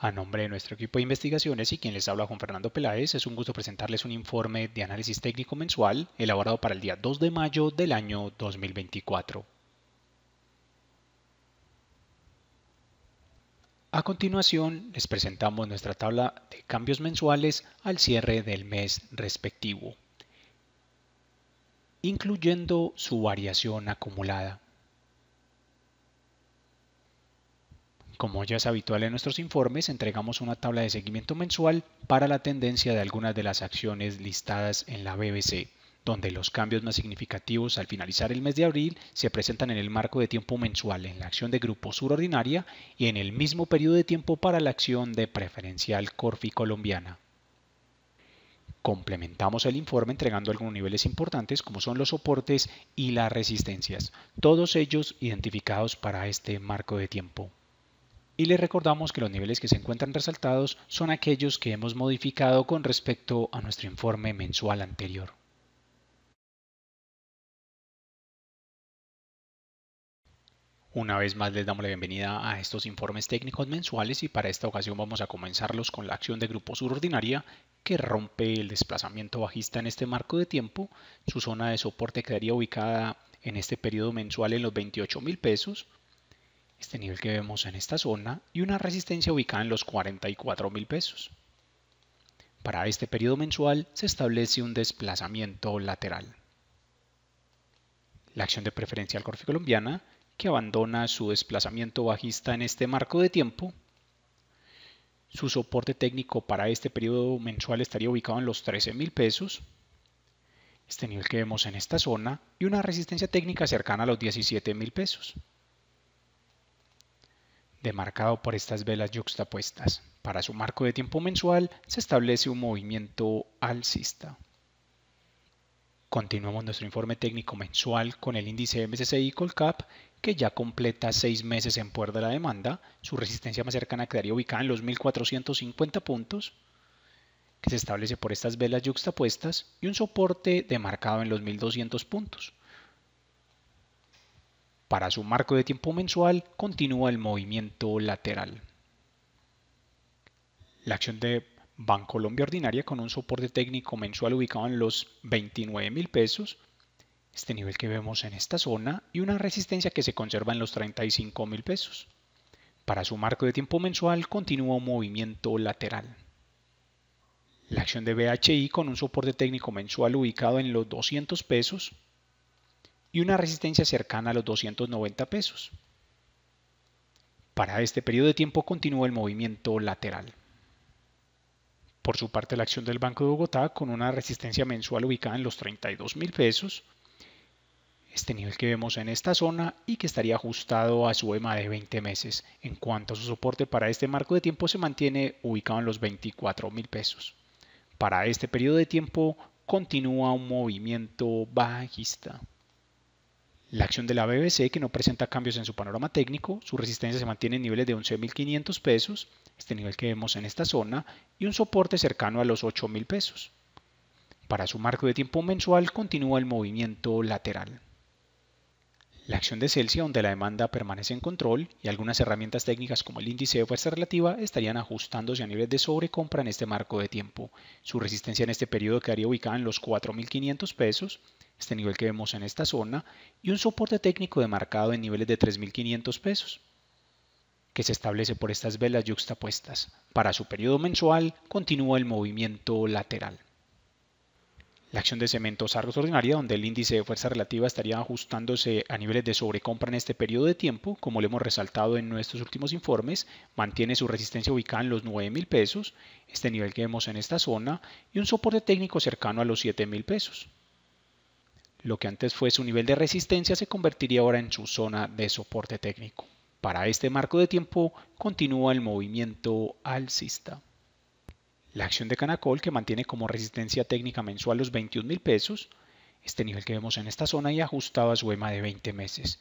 A nombre de nuestro equipo de investigaciones y quien les habla con Fernando Peláez, es un gusto presentarles un informe de análisis técnico mensual elaborado para el día 2 de mayo del año 2024. A continuación, les presentamos nuestra tabla de cambios mensuales al cierre del mes respectivo, incluyendo su variación acumulada. Como ya es habitual en nuestros informes, entregamos una tabla de seguimiento mensual para la tendencia de algunas de las acciones listadas en la BBC, donde los cambios más significativos al finalizar el mes de abril se presentan en el marco de tiempo mensual en la acción de grupo surordinaria y en el mismo periodo de tiempo para la acción de preferencial Corfi colombiana. Complementamos el informe entregando algunos niveles importantes como son los soportes y las resistencias, todos ellos identificados para este marco de tiempo y les recordamos que los niveles que se encuentran resaltados son aquellos que hemos modificado con respecto a nuestro informe mensual anterior. Una vez más les damos la bienvenida a estos informes técnicos mensuales y para esta ocasión vamos a comenzarlos con la acción de grupo subordinaria que rompe el desplazamiento bajista en este marco de tiempo. Su zona de soporte quedaría ubicada en este periodo mensual en los 28 mil pesos este nivel que vemos en esta zona, y una resistencia ubicada en los 44 mil pesos. Para este periodo mensual se establece un desplazamiento lateral. La acción de preferencia al colombiana, que abandona su desplazamiento bajista en este marco de tiempo, su soporte técnico para este periodo mensual estaría ubicado en los $13,000, pesos, este nivel que vemos en esta zona, y una resistencia técnica cercana a los $17,000. mil pesos demarcado por estas velas yuxtapuestas. Para su marco de tiempo mensual se establece un movimiento alcista. Continuamos nuestro informe técnico mensual con el índice MSCI Colcap, que ya completa seis meses en puerta de la demanda. Su resistencia más cercana quedaría ubicada en los 1450 puntos, que se establece por estas velas yuxtapuestas, y un soporte demarcado en los 1200 puntos. Para su marco de tiempo mensual continúa el movimiento lateral. La acción de Bancolombia Ordinaria con un soporte técnico mensual ubicado en los 29 mil pesos, este nivel que vemos en esta zona y una resistencia que se conserva en los 35 mil pesos. Para su marco de tiempo mensual continúa un movimiento lateral. La acción de BHI con un soporte técnico mensual ubicado en los 200 pesos, y una resistencia cercana a los 290 pesos. Para este periodo de tiempo continúa el movimiento lateral. Por su parte, la acción del Banco de Bogotá, con una resistencia mensual ubicada en los 32 mil pesos, este nivel que vemos en esta zona y que estaría ajustado a su EMA de 20 meses. En cuanto a su soporte para este marco de tiempo, se mantiene ubicado en los 24 mil pesos. Para este periodo de tiempo continúa un movimiento bajista. La acción de la BBC, que no presenta cambios en su panorama técnico, su resistencia se mantiene en niveles de 11.500 pesos, este nivel que vemos en esta zona, y un soporte cercano a los 8.000 pesos. Para su marco de tiempo mensual continúa el movimiento lateral. La acción de Celsius, donde la demanda permanece en control y algunas herramientas técnicas como el índice de fuerza relativa estarían ajustándose a niveles de sobrecompra en este marco de tiempo. Su resistencia en este periodo quedaría ubicada en los 4.500 pesos, este nivel que vemos en esta zona, y un soporte técnico demarcado en niveles de 3.500 pesos, que se establece por estas velas yuxtapuestas. Para su periodo mensual continúa el movimiento lateral. La acción de cementos argos ordinaria, donde el índice de fuerza relativa estaría ajustándose a niveles de sobrecompra en este periodo de tiempo, como lo hemos resaltado en nuestros últimos informes, mantiene su resistencia ubicada en los 9.000 pesos, este nivel que vemos en esta zona, y un soporte técnico cercano a los 7.000 pesos. Lo que antes fue su nivel de resistencia se convertiría ahora en su zona de soporte técnico. Para este marco de tiempo continúa el movimiento alcista. La acción de Canacol que mantiene como resistencia técnica mensual los 21 mil pesos, este nivel que vemos en esta zona y ajustado e a su EMA de 20 meses.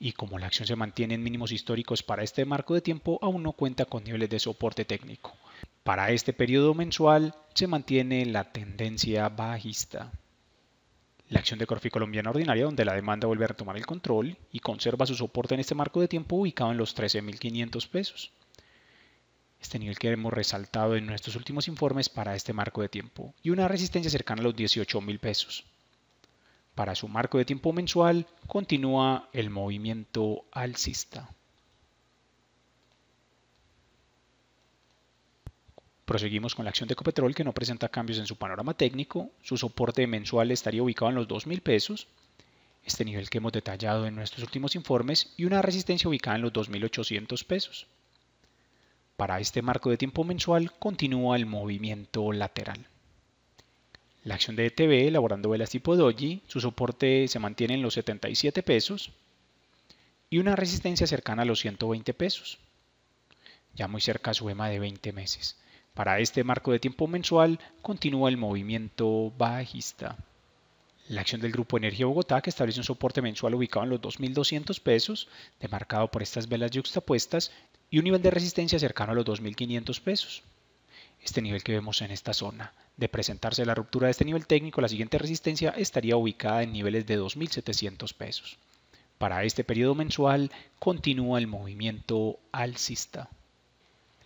Y como la acción se mantiene en mínimos históricos para este marco de tiempo, aún no cuenta con niveles de soporte técnico. Para este periodo mensual se mantiene la tendencia bajista la acción de Corfi colombiana ordinaria donde la demanda vuelve a retomar el control y conserva su soporte en este marco de tiempo ubicado en los 13.500 pesos. Este nivel que hemos resaltado en nuestros últimos informes para este marco de tiempo y una resistencia cercana a los 18.000 pesos. Para su marco de tiempo mensual continúa el movimiento alcista. Proseguimos con la acción de Ecopetrol que no presenta cambios en su panorama técnico, su soporte mensual estaría ubicado en los 2.000 pesos, este nivel que hemos detallado en nuestros últimos informes, y una resistencia ubicada en los 2.800 pesos. Para este marco de tiempo mensual continúa el movimiento lateral. La acción de ETB elaborando velas tipo Doji, su soporte se mantiene en los 77 pesos y una resistencia cercana a los 120 pesos, ya muy cerca a su EMA de 20 meses. Para este marco de tiempo mensual continúa el movimiento bajista. La acción del Grupo Energía Bogotá, que establece un soporte mensual ubicado en los 2.200 pesos, demarcado por estas velas yuxtapuestas, y un nivel de resistencia cercano a los 2.500 pesos. Este nivel que vemos en esta zona. De presentarse la ruptura de este nivel técnico, la siguiente resistencia estaría ubicada en niveles de 2.700 pesos. Para este periodo mensual continúa el movimiento alcista.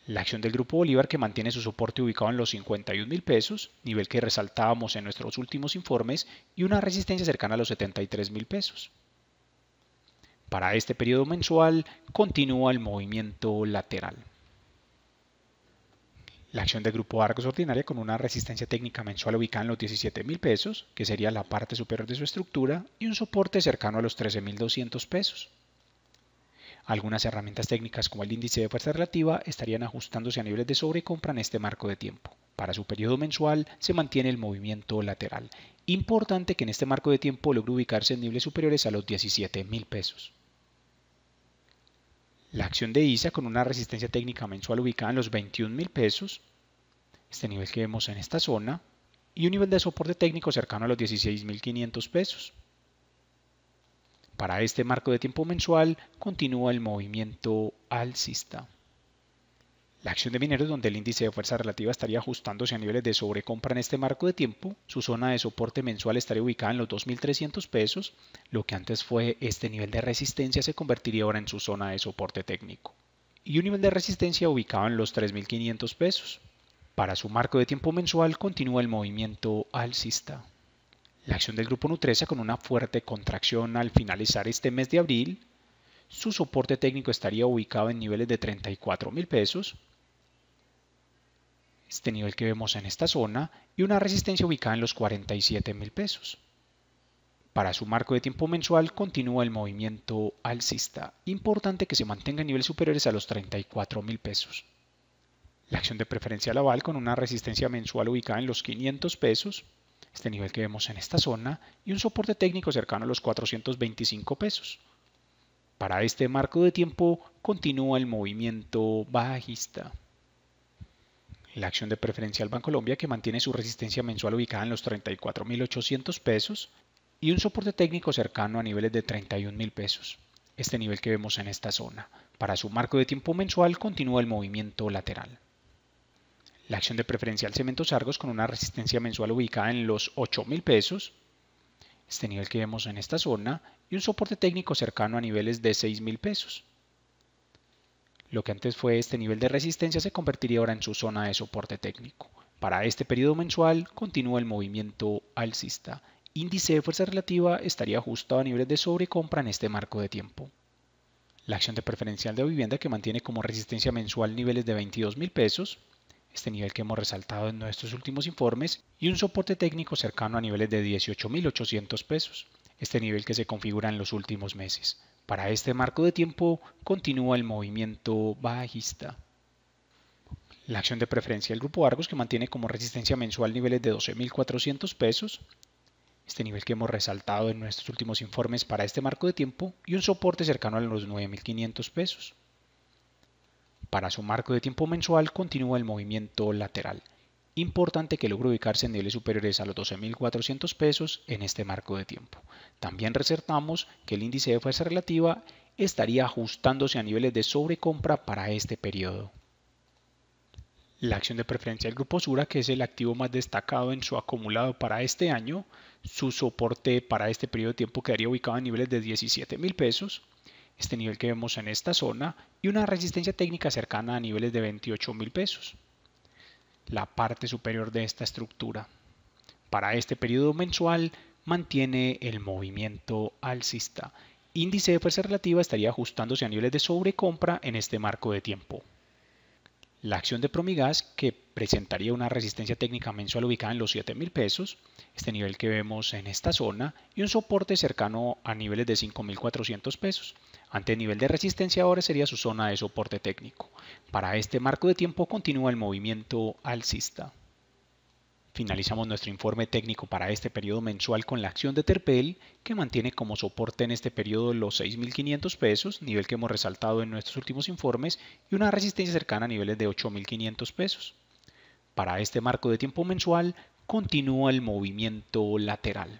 La acción del Grupo Bolívar que mantiene su soporte ubicado en los 51 mil pesos, nivel que resaltábamos en nuestros últimos informes, y una resistencia cercana a los 73 mil pesos. Para este periodo mensual continúa el movimiento lateral. La acción del Grupo Argos ordinaria con una resistencia técnica mensual ubicada en los 17,000 mil pesos, que sería la parte superior de su estructura, y un soporte cercano a los 13,200 mil pesos. Algunas herramientas técnicas como el índice de fuerza relativa estarían ajustándose a niveles de sobrecompra en este marco de tiempo. Para su periodo mensual se mantiene el movimiento lateral. Importante que en este marco de tiempo logre ubicarse en niveles superiores a los $17,000. pesos. La acción de ISA con una resistencia técnica mensual ubicada en los $21,000. pesos, este nivel que vemos en esta zona, y un nivel de soporte técnico cercano a los 16.500 pesos. Para este marco de tiempo mensual continúa el movimiento alcista. La acción de mineros donde el índice de fuerza relativa estaría ajustándose a niveles de sobrecompra en este marco de tiempo, su zona de soporte mensual estaría ubicada en los 2.300 pesos, lo que antes fue este nivel de resistencia se convertiría ahora en su zona de soporte técnico, y un nivel de resistencia ubicado en los 3.500 pesos. Para su marco de tiempo mensual continúa el movimiento alcista. La acción del grupo Nutresa con una fuerte contracción al finalizar este mes de abril, su soporte técnico estaría ubicado en niveles de 34 mil pesos, este nivel que vemos en esta zona, y una resistencia ubicada en los 47 mil pesos. Para su marco de tiempo mensual continúa el movimiento alcista, importante que se mantenga en niveles superiores a los 34 mil pesos. La acción de preferencia Laval con una resistencia mensual ubicada en los 500 pesos, este nivel que vemos en esta zona, y un soporte técnico cercano a los 425 pesos. Para este marco de tiempo continúa el movimiento bajista. La acción de preferencial Colombia que mantiene su resistencia mensual ubicada en los 34.800 pesos y un soporte técnico cercano a niveles de 31.000 pesos, este nivel que vemos en esta zona. Para su marco de tiempo mensual continúa el movimiento lateral la acción de preferencial Cementos Argos con una resistencia mensual ubicada en los $8,000. mil pesos, este nivel que vemos en esta zona, y un soporte técnico cercano a niveles de $6,000. pesos. Lo que antes fue este nivel de resistencia se convertiría ahora en su zona de soporte técnico. Para este periodo mensual continúa el movimiento alcista. Índice de fuerza relativa estaría ajustado a niveles de sobrecompra en este marco de tiempo. La acción de preferencial de vivienda que mantiene como resistencia mensual niveles de 22 mil pesos, este nivel que hemos resaltado en nuestros últimos informes, y un soporte técnico cercano a niveles de 18.800 pesos, este nivel que se configura en los últimos meses. Para este marco de tiempo continúa el movimiento bajista. La acción de preferencia del grupo Argos que mantiene como resistencia mensual niveles de 12.400 pesos, este nivel que hemos resaltado en nuestros últimos informes para este marco de tiempo, y un soporte cercano a los 9.500 pesos. Para su marco de tiempo mensual continúa el movimiento lateral. Importante que logre ubicarse en niveles superiores a los 12.400 pesos en este marco de tiempo. También resaltamos que el índice de fuerza relativa estaría ajustándose a niveles de sobrecompra para este periodo. La acción de preferencia del grupo Sura, que es el activo más destacado en su acumulado para este año, su soporte para este periodo de tiempo quedaría ubicado en niveles de $17,000 pesos, este nivel que vemos en esta zona, y una resistencia técnica cercana a niveles de 28 mil pesos, la parte superior de esta estructura. Para este periodo mensual mantiene el movimiento alcista. Índice de fuerza relativa estaría ajustándose a niveles de sobrecompra en este marco de tiempo la acción de Promigas que presentaría una resistencia técnica mensual ubicada en los 7,000 pesos, este nivel que vemos en esta zona, y un soporte cercano a niveles de 5.400 pesos. Ante el nivel de resistencia ahora sería su zona de soporte técnico. Para este marco de tiempo continúa el movimiento alcista. Finalizamos nuestro informe técnico para este periodo mensual con la acción de Terpel, que mantiene como soporte en este periodo los 6.500 pesos, nivel que hemos resaltado en nuestros últimos informes, y una resistencia cercana a niveles de 8.500 pesos. Para este marco de tiempo mensual, continúa el movimiento lateral.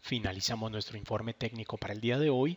Finalizamos nuestro informe técnico para el día de hoy